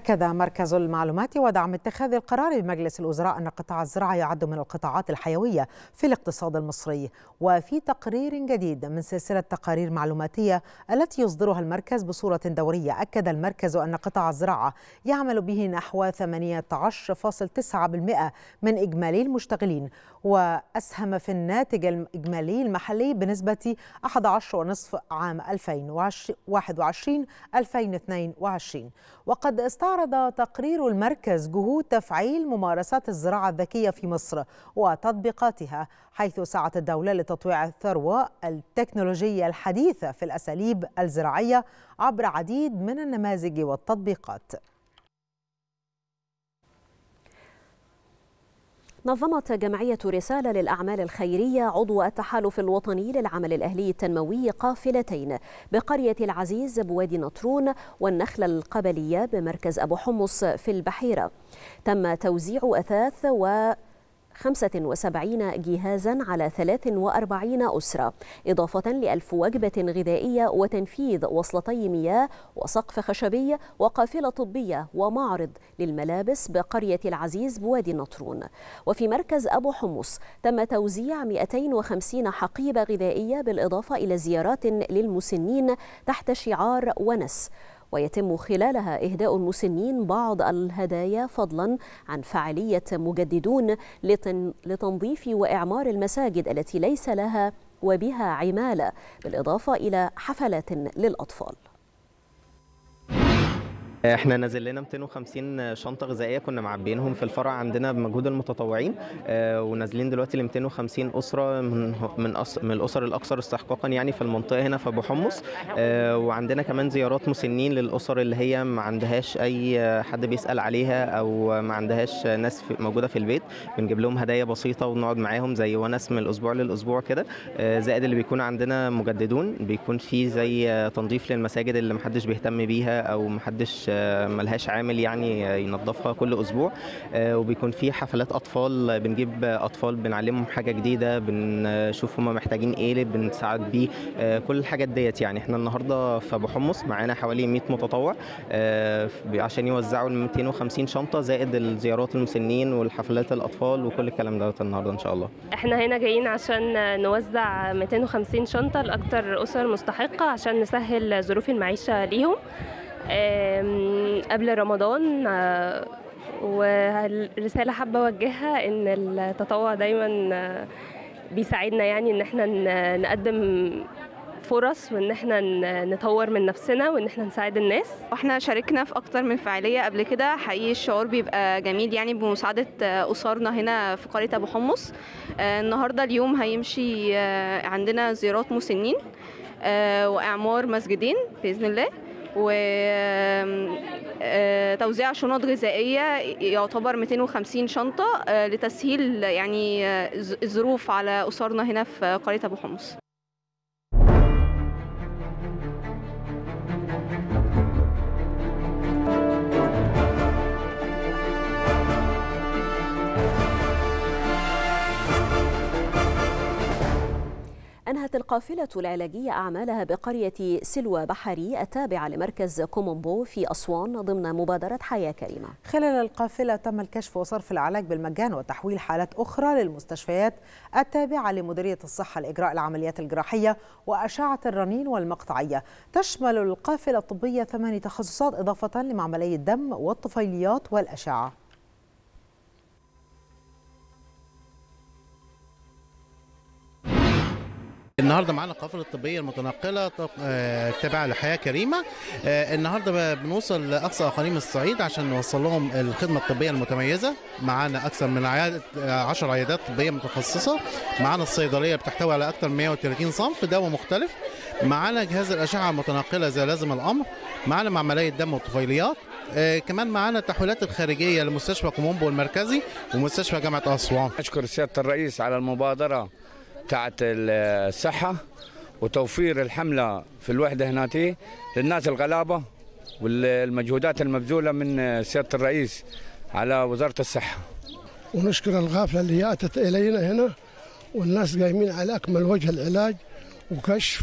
أكد مركز المعلومات ودعم اتخاذ القرار بمجلس الوزراء أن قطاع الزراعة يعد من القطاعات الحيوية في الاقتصاد المصري وفي تقرير جديد من سلسلة تقارير معلوماتية التي يصدرها المركز بصورة دورية أكد المركز أن قطاع الزراعة يعمل به نحو 18.9% من إجمالي المشتغلين وأسهم في الناتج الإجمالي المحلي بنسبة 11.5 عام 2021 2022 وقد استعرض استعرض تقرير المركز جهود تفعيل ممارسات الزراعة الذكية في مصر وتطبيقاتها حيث سعت الدولة لتطويع الثروة التكنولوجية الحديثة في الأساليب الزراعية عبر عديد من النماذج والتطبيقات نظمت جمعية رسالة للأعمال الخيرية عضو التحالف الوطني للعمل الأهلي التنموي قافلتين بقرية العزيز بوادي نطرون والنخلة القبلية بمركز أبو حمص في البحيرة تم توزيع أثاث و 75 جهازا على 43 أسرة إضافة لألف وجبة غذائية وتنفيذ وصلتي مياه وسقف خشبي وقافلة طبية ومعرض للملابس بقرية العزيز بوادي النطرون وفي مركز أبو حمص تم توزيع 250 حقيبة غذائية بالإضافة إلى زيارات للمسنين تحت شعار ونس ويتم خلالها إهداء المسنين بعض الهدايا فضلا عن فعالية مجددون لتنظيف وإعمار المساجد التي ليس لها وبها عمالة بالإضافة إلى حفلات للأطفال احنا نازل لنا 250 شنطه غذائيه كنا معبينهم في الفرع عندنا بمجهود المتطوعين آه، ونازلين دلوقتي ل 250 اسره من من, من الاسر الاكثر استحقاقا يعني في المنطقه هنا في ابو حمص آه، وعندنا كمان زيارات مسنين للاسر اللي هي ما عندهاش اي حد بيسال عليها او ما عندهاش ناس موجوده في البيت بنجيب لهم هدايا بسيطه ونقعد معاهم زي ونس من الاسبوع للاسبوع كده آه، زائد اللي بيكون عندنا مجددون بيكون في زي تنظيف للمساجد اللي محدش بيهتم بيها او محدش ملهاش عامل يعني ينظفها كل اسبوع آه، وبيكون في حفلات اطفال بنجيب اطفال بنعلمهم حاجه جديده بنشوف هم محتاجين ايه بنساعد بيه آه، كل الحاجات ديت يعني احنا النهارده في ابو حمص معانا حوالي 100 متطوع آه، عشان يوزعوا ال 250 شنطه زائد الزيارات المسنين والحفلات الاطفال وكل الكلام دوت النهارده ان شاء الله احنا هنا جايين عشان نوزع 250 شنطه لاكثر اسر مستحقه عشان نسهل ظروف المعيشه ليهم قبل رمضان آه، والرسالة حابة أوجهها إن التطوع دايما آه، بيساعدنا يعني إن احنا نقدم فرص وان احنا نطور من نفسنا وان احنا نساعد الناس واحنا شاركنا في اكتر من فعاليه قبل كده حقيقي الشعور بيبقى جميل يعني بمساعده آه، اسرنا هنا في قريه ابو حمص النهارده اليوم هيمشي عندنا زيارات مسنين واعمار مسجدين باذن الله وتوزيع آه، شنط غذائيه يعتبر 250 شنطه آه، لتسهيل يعني الظروف آه، على اسرنا هنا في قريه ابو حمص أنهت القافلة العلاجية أعمالها بقرية سلوى بحري التابعة لمركز كومومبو في أسوان ضمن مبادرة حياة كريمة خلال القافلة تم الكشف وصرف العلاج بالمجان وتحويل حالات أخرى للمستشفيات التابعة لمديرية الصحة لإجراء العمليات الجراحية وأشعة الرنين والمقطعية تشمل القافلة الطبية ثماني تخصصات إضافة لمعملي الدم والطفيليات والأشعة النهارده معانا القافله الطبيه المتنقله آه، تابعه لحياه كريمه آه، النهارده بنوصل لاقصى اقاليم الصعيد عشان نوصل لهم الخدمه الطبيه المتميزه معانا اكثر من عيادة 10 آه، عيادات طبيه متخصصه معانا الصيدليه بتحتوي على اكثر من 130 صنف دواء مختلف معانا جهاز الاشعه المتنقله زي لازم الامر معانا معمليه دم وطفيليات آه كمان معانا التحويلات الخارجيه لمستشفى كومومبو المركزي ومستشفى جامعه اسوان اشكر سياده الرئيس على المبادره تاعت الصحة وتوفير الحملة في الوحدة هناتي للناس الغلابة والمجهودات المبذولة من سيادة الرئيس على وزارة الصحة ونشكر الغافلة اللي أتت إلينا هنا والناس قايمين على أكمل وجه العلاج وكشف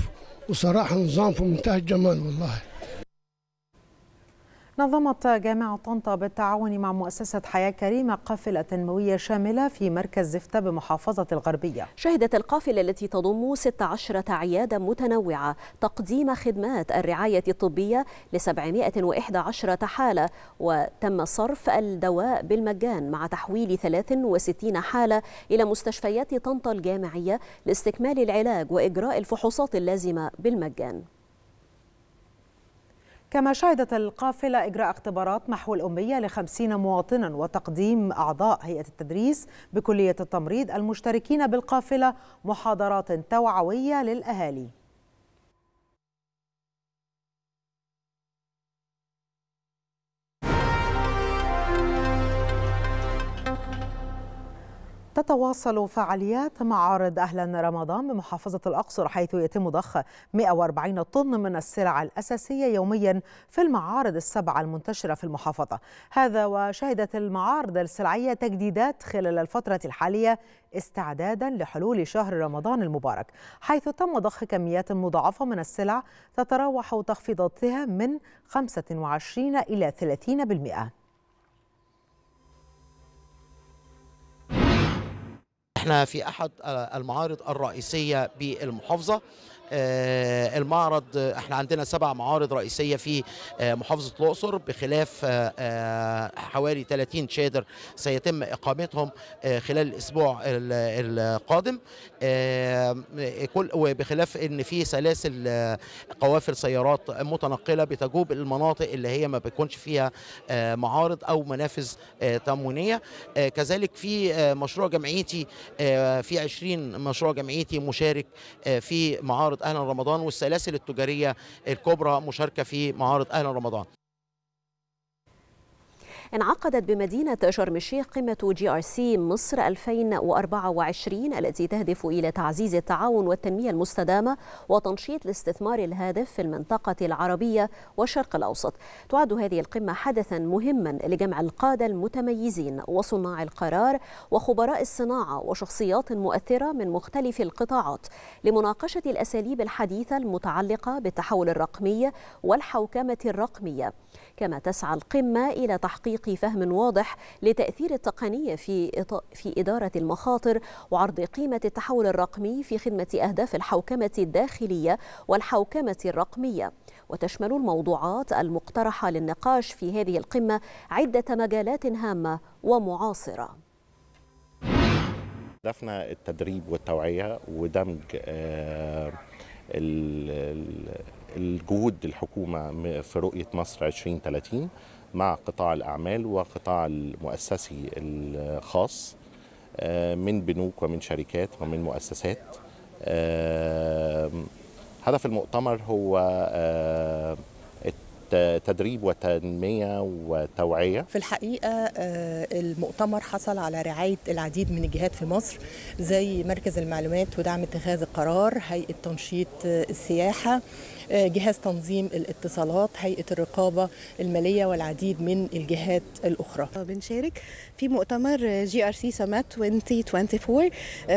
وصراحة نظام في منتهى الجمال والله نظمت جامعة طنطا بالتعاون مع مؤسسة حياة كريمة قافلة تنموية شاملة في مركز زفتة بمحافظة الغربية شهدت القافلة التي تضم 16 عيادة متنوعة تقديم خدمات الرعاية الطبية ل 711 حالة وتم صرف الدواء بالمجان مع تحويل 63 حالة إلى مستشفيات طنطا الجامعية لاستكمال العلاج وإجراء الفحوصات اللازمة بالمجان كما شهدت القافلة إجراء اختبارات محو الأمية لخمسين مواطنا وتقديم أعضاء هيئة التدريس بكلية التمريض المشتركين بالقافلة محاضرات توعوية للأهالي تتواصل فعاليات معارض أهلا رمضان بمحافظة الأقصر حيث يتم ضخ 140 طن من السلع الأساسية يوميا في المعارض السبعة المنتشرة في المحافظة هذا وشهدت المعارض السلعية تجديدات خلال الفترة الحالية استعدادا لحلول شهر رمضان المبارك حيث تم ضخ كميات مضاعفة من السلع تتراوح تخفيضاتها من 25 إلى 30% احنا في احد آه، المعارض الرئيسيه بالمحافظه آه، المعرض احنا عندنا سبع معارض رئيسيه في آه، محافظه الاقصر بخلاف آه، حوالي 30 شادر سيتم اقامتهم خلال الاسبوع القادم كل وبخلاف ان في سلاسل قوافل سيارات متنقله بتجوب المناطق اللي هي ما بيكونش فيها معارض او منافذ تموينيه كذلك في مشروع جمعيتي في 20 مشروع جمعيتي مشارك في معارض اهلا رمضان والسلاسل التجاريه الكبرى مشاركه في معارض اهلا رمضان انعقدت بمدينة شرم الشيخ قمة جي آر سي مصر 2024 التي تهدف إلى تعزيز التعاون والتنمية المستدامة وتنشيط الاستثمار الهادف في المنطقة العربية والشرق الأوسط تعد هذه القمة حدثا مهما لجمع القادة المتميزين وصناع القرار وخبراء الصناعة وشخصيات مؤثرة من مختلف القطاعات لمناقشة الأساليب الحديثة المتعلقة بالتحول الرقمي والحوكمة الرقمية كما تسعى القمة إلى تحقيق فهم واضح لتأثير التقنية في في إدارة المخاطر وعرض قيمة التحول الرقمي في خدمة أهداف الحوكمة الداخلية والحوكمة الرقمية وتشمل الموضوعات المقترحة للنقاش في هذه القمة عدة مجالات هامة ومعاصرة هدفنا التدريب والتوعية ودمج آه، الجهود الحكومة في رؤية مصر 2030 مع قطاع الأعمال وقطاع المؤسسي الخاص آه، من بنوك ومن شركات ومن مؤسسات آه، هدف المؤتمر هو آه، تدريب وتنميه وتوعيه في الحقيقه آه، المؤتمر حصل على رعايه العديد من الجهات في مصر زي مركز المعلومات ودعم اتخاذ القرار هيئه تنشيط آه، السياحه آه، جهاز تنظيم الاتصالات هيئه الرقابه الماليه والعديد من الجهات الاخرى بنشارك في مؤتمر جي ار سي سمات 2024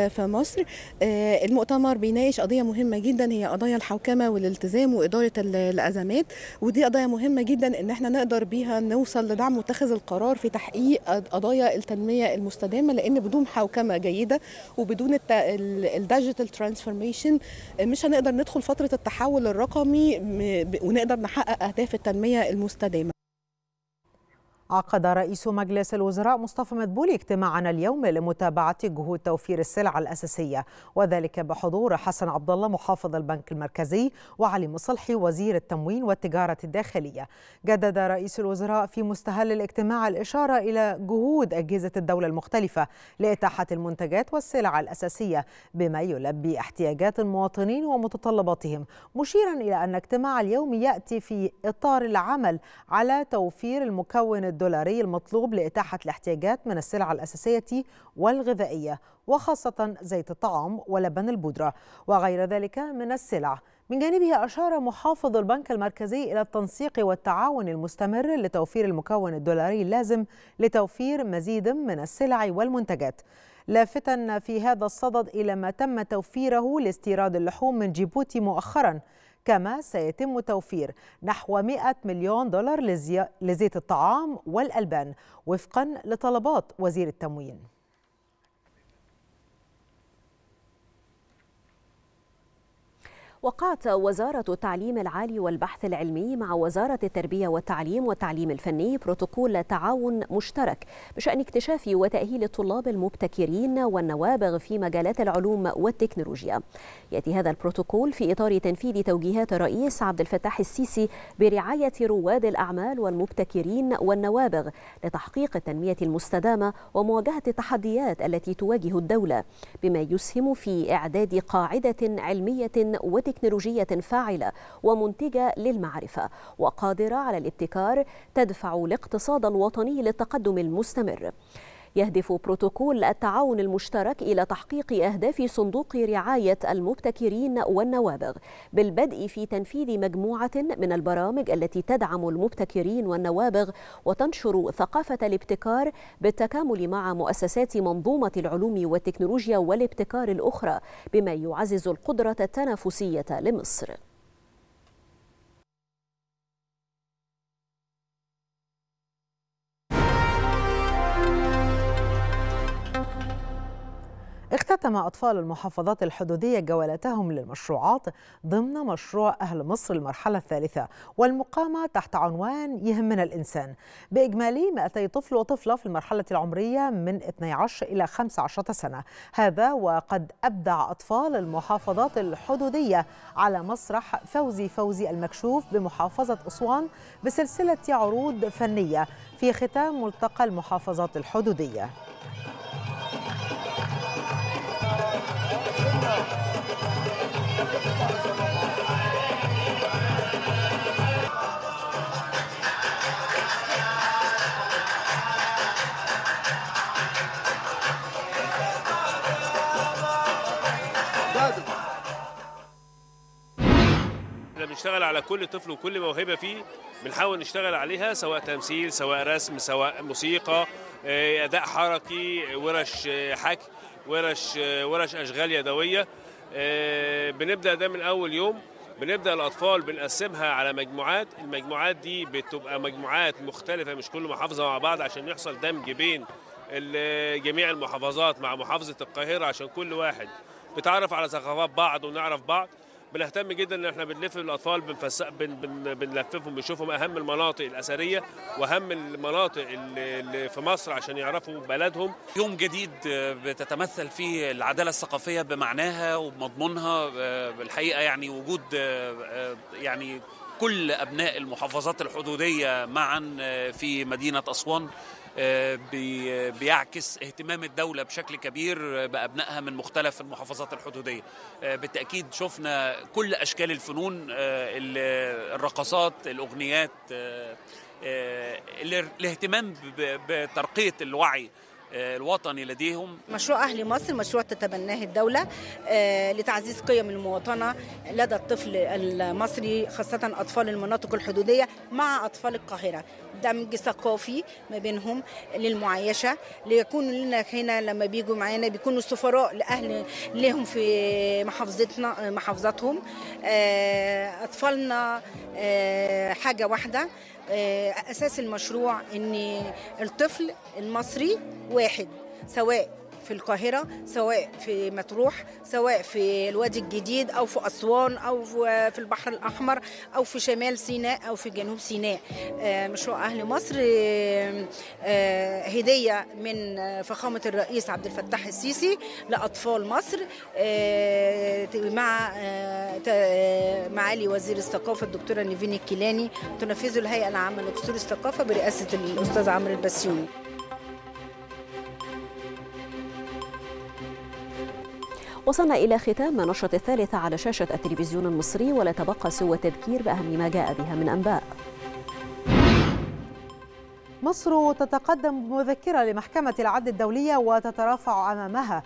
في مصر المؤتمر بيناقش قضيه مهمه جدا هي قضايا الحوكمه والالتزام واداره الازمات ودي قضايا مهمه جدا ان احنا نقدر بيها نوصل لدعم متخذ القرار في تحقيق قضايا التنميه المستدامه لان بدون حوكمه جيده وبدون الديجيتال ترانسفورميشن مش هنقدر ندخل فتره التحول الرقمي ونقدر نحقق اهداف التنميه المستدامه عقد رئيس مجلس الوزراء مصطفى مدبولي اجتماعنا اليوم لمتابعة جهود توفير السلع الأساسية وذلك بحضور حسن عبد الله محافظ البنك المركزي وعلي مصلحي وزير التموين والتجارة الداخلية. جدد رئيس الوزراء في مستهل الاجتماع الإشارة إلى جهود أجهزة الدولة المختلفة لإتاحة المنتجات والسلع الأساسية بما يلبي احتياجات المواطنين ومتطلباتهم، مشيرا إلى أن اجتماع اليوم يأتي في إطار العمل على توفير المكون الدولاري المطلوب لإتاحة الاحتياجات من السلع الأساسية والغذائية وخاصة زيت الطعام ولبن البودرة وغير ذلك من السلع من جانبه أشار محافظ البنك المركزي إلى التنسيق والتعاون المستمر لتوفير المكون الدولاري اللازم لتوفير مزيد من السلع والمنتجات لافتا في هذا الصدد إلى ما تم توفيره لاستيراد اللحوم من جيبوتي مؤخرا كما سيتم توفير نحو 100 مليون دولار لزيت الطعام والألبان وفقا لطلبات وزير التموين وقعت وزارة التعليم العالي والبحث العلمي مع وزارة التربية والتعليم والتعليم الفني بروتوكول تعاون مشترك بشأن اكتشاف وتأهيل الطلاب المبتكرين والنوابغ في مجالات العلوم والتكنولوجيا. يأتي هذا البروتوكول في إطار تنفيذ توجيهات الرئيس عبد الفتاح السيسي برعاية رواد الأعمال والمبتكرين والنوابغ لتحقيق التنمية المستدامة ومواجهة التحديات التي تواجه الدولة بما يسهم في إعداد قاعدة علمية وتكنولوجية تكنولوجية فاعلة ومنتجة للمعرفة وقادرة على الابتكار تدفع الاقتصاد الوطني للتقدم المستمر يهدف بروتوكول التعاون المشترك إلى تحقيق أهداف صندوق رعاية المبتكرين والنوابغ بالبدء في تنفيذ مجموعة من البرامج التي تدعم المبتكرين والنوابغ وتنشر ثقافة الابتكار بالتكامل مع مؤسسات منظومة العلوم والتكنولوجيا والابتكار الأخرى بما يعزز القدرة التنافسية لمصر اختتم أطفال المحافظات الحدودية جولاتهم للمشروعات ضمن مشروع أهل مصر المرحلة الثالثة والمقامة تحت عنوان يهمنا الإنسان بإجمالي 200 طفل وطفلة في المرحلة العمرية من 12 إلى 15 سنة هذا وقد أبدع أطفال المحافظات الحدودية على مسرح فوزي فوزي المكشوف بمحافظة أسوان بسلسلة عروض فنية في ختام ملتقى المحافظات الحدودية بنشتغل على كل طفل وكل موهبه فيه بنحاول نشتغل عليها سواء تمثيل سواء رسم سواء موسيقى آه، اداء حركي ورش آه، حكي ورش آه، ورش اشغال يدويه بنبدا ده من اول يوم بنبدا الاطفال بنقسمها على مجموعات المجموعات دي بتبقى مجموعات مختلفه مش كل محافظه مع بعض عشان يحصل دمج بين جميع المحافظات مع محافظه القاهره عشان كل واحد بتعرف على ثقافات بعض ونعرف بعض بنهتم جدا ان احنا بنلف الاطفال بنفس... بن... بن... بنلففهم بنشوفهم اهم المناطق الاثريه واهم المناطق اللي في مصر عشان يعرفوا بلدهم. يوم جديد بتتمثل فيه العداله الثقافيه بمعناها وبمضمونها آه، الحقيقه يعني وجود آه، آه، يعني كل ابناء المحافظات الحدوديه معا في مدينه اسوان آه، بيعكس اهتمام الدولة بشكل كبير بأبنائها من مختلف المحافظات الحدودية آه، بالتأكيد شفنا كل أشكال الفنون آه، الرقصات الأغنيات الاهتمام بترقية الوعي آه، الوطني لديهم مشروع أهلي مصر مشروع تتبناه الدولة آه، لتعزيز قيم المواطنة لدى الطفل المصري خاصة أطفال المناطق الحدودية مع أطفال القاهرة دمج ثقافي ما بينهم للمعايشة ليكونوا لنا هنا لما بيجوا معانا بيكونوا سفراء لأهل لهم في محافظتنا محافظاتهم آه، أطفالنا حاجة واحدة آه، اساس المشروع ان الطفل المصري واحد سواء في القاهرة سواء في مطروح سواء في الوادي الجديد أو في أسوان أو في البحر الأحمر أو في شمال سيناء أو في جنوب سيناء آه، مشروع أهل مصر آه، آه، هدية من فخامة الرئيس عبد الفتاح السيسي لأطفال مصر مع معالي وزير الثقافة الدكتورة نيفين الكيلاني تنفذه الهيئة العامة لقصور الثقافة برئاسة الأستاذ عمرو البسيوني وصلنا إلى ختام نشرة الثالثة على شاشة التلفزيون المصري ولا تبقى سوى التذكير بأهم ما جاء بها من أنباء مصر تتقدم بمذكرة لمحكمة العدل الدولية وتترافع أمامها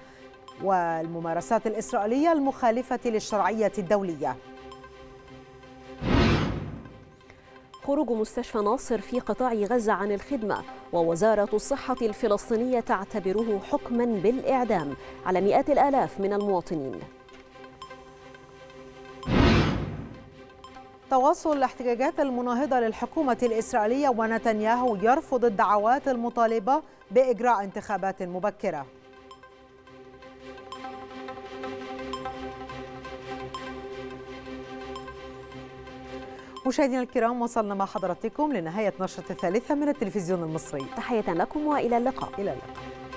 والممارسات الإسرائيلية المخالفة للشرعية الدولية خروج مستشفى ناصر في قطاع غزة عن الخدمة ووزارة الصحة الفلسطينية تعتبره حكما بالإعدام على مئات الآلاف من المواطنين تواصل الاحتجاجات المناهضة للحكومة الإسرائيلية ونتنياهو يرفض الدعوات المطالبة بإجراء انتخابات مبكرة مشاهدينا الكرام وصلنا مع حضراتكم لنهاية نشرة الثالثة من التلفزيون المصري تحية لكم وإلى اللقاء إلى اللقاء